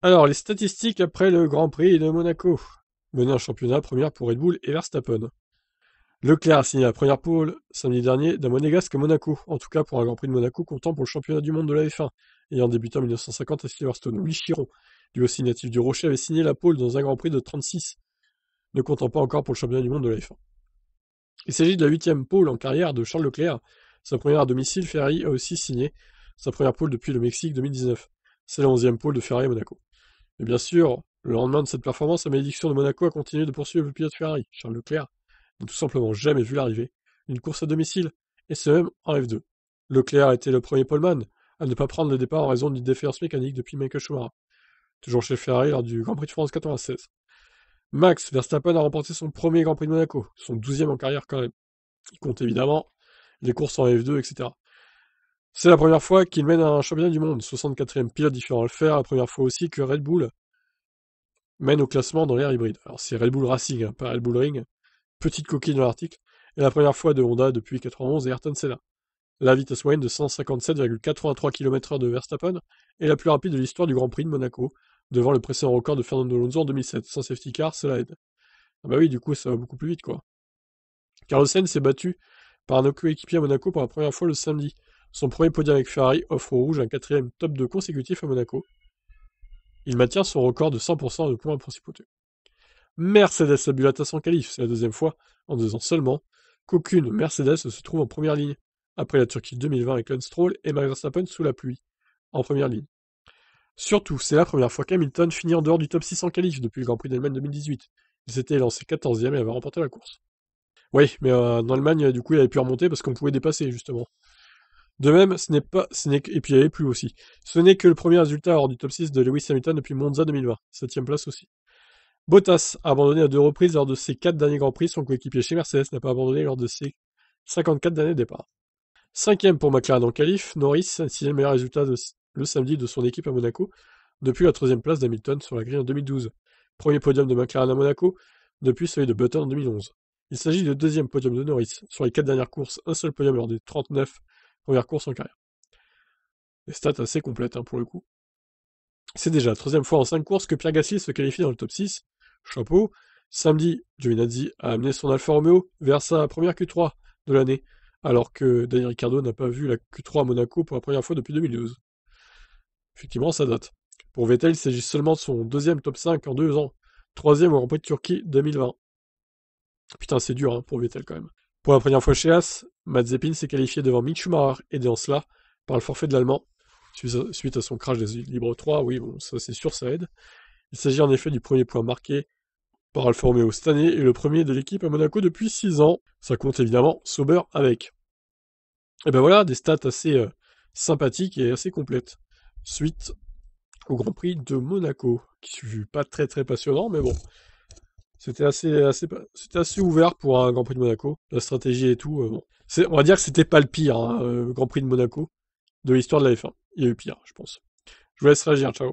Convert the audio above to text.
Alors, les statistiques après le Grand Prix de Monaco. mené un championnat première pour Red Bull et Verstappen. Leclerc a signé la première pole samedi dernier d'un monégasque à Monaco, en tout cas pour un Grand Prix de Monaco comptant pour le championnat du monde de la F1, ayant débuté en 1950 à Silverstone. Louis Chiron, lui aussi natif du Rocher, avait signé la pole dans un Grand Prix de 36, ne comptant pas encore pour le championnat du monde de la F1. Il s'agit de la huitième pole en carrière de Charles Leclerc. Sa première à domicile, Ferrari a aussi signé sa première pole depuis le Mexique 2019. C'est la onzième pole de Ferrari à Monaco. Mais bien sûr, le lendemain de cette performance, la malédiction de Monaco a continué de poursuivre le pilote Ferrari. Charles Leclerc n'a tout simplement jamais vu l'arrivée d'une course à domicile, et ce même en F2. Leclerc a été le premier poleman à ne pas prendre le départ en raison d'une défaillance mécanique depuis Michael Schumacher, toujours chez Ferrari lors du Grand Prix de France 96. Max Verstappen a remporté son premier Grand Prix de Monaco, son douzième en carrière quand même. Il compte évidemment les courses en F2, etc. C'est la première fois qu'il mène un championnat du monde, 64e pilote différent à le faire, la première fois aussi que Red Bull mène au classement dans l'ère hybride. Alors c'est Red Bull Racing, hein, pas Red Bull Ring, petite coquille dans l'article, et la première fois de Honda depuis 91 et Ayrton Senna. La vitesse moyenne de 157,83 km/h de Verstappen est la plus rapide de l'histoire du Grand Prix de Monaco, devant le précédent record de Fernando Alonso en 2007. Sans safety car, cela aide. Ah bah oui, du coup, ça va beaucoup plus vite, quoi. Carlos Sainz s'est battu par un coéquipier à Monaco pour la première fois le samedi, son premier podium avec Ferrari offre au rouge un quatrième top 2 consécutif à Monaco. Il maintient son record de 100% de points à principauté. Mercedes la sans son qualif, c'est la deuxième fois en deux ans seulement qu'aucune Mercedes ne se trouve en première ligne, après la Turquie 2020 avec Lance et Max Verstappen sous la pluie, en première ligne. Surtout, c'est la première fois qu'Hamilton finit en dehors du top en qualif depuis le Grand Prix d'Allemagne 2018. Il s'était lancé 14e et avait remporté la course. Oui, mais euh, en Allemagne, du coup, il avait pu remonter parce qu'on pouvait dépasser, justement. De même, ce n'est pas, et puis il y avait plus aussi. Ce n'est que le premier résultat hors du top 6 de Lewis Hamilton depuis Monza 2020, septième place aussi. Bottas a abandonné à deux reprises lors de ses 4 derniers Grands Prix, son coéquipier chez Mercedes n'a pas abandonné lors de ses 54 derniers départs. Cinquième pour McLaren en qualif, Norris, sixième meilleur résultat le samedi de son équipe à Monaco, depuis la troisième place d'Hamilton sur la grille en 2012. Premier podium de McLaren à Monaco, depuis celui de Button en 2011. Il s'agit du deuxième podium de Norris. Sur les quatre dernières courses, un seul podium lors des 39 première course en carrière. Des stats assez complètes hein, pour le coup. C'est déjà la troisième fois en cinq courses que Pierre Gasly se qualifie dans le top 6. Chapeau. Samedi, Giovinazzi a amené son Alfa Romeo vers sa première Q3 de l'année, alors que Daniel Ricciardo n'a pas vu la Q3 à Monaco pour la première fois depuis 2012. Effectivement, ça date. Pour Vettel, il s'agit seulement de son deuxième top 5 en deux ans, troisième au Grand Prix de Turquie 2020. Putain, c'est dur hein, pour Vettel quand même. Pour la première fois chez As, Mazepin s'est qualifié devant Mick Schumacher, aidé en cela par le forfait de l'Allemand, suite à son crash des Libres 3, oui, bon, ça c'est sûr, ça aide. Il s'agit en effet du premier point marqué par Alfa Romeo cette année et le premier de l'équipe à Monaco depuis 6 ans. Ça compte évidemment Sauber avec. Et ben voilà, des stats assez euh, sympathiques et assez complètes. Suite au Grand Prix de Monaco, qui fut pas très très passionnant, mais bon, c'était assez, assez, c'était assez ouvert pour un Grand Prix de Monaco. La stratégie et tout. Euh, on va dire que c'était pas le pire hein, euh, Grand Prix de Monaco de l'histoire de la F1. Il y a eu pire, je pense. Je vous laisse réagir. Ciao.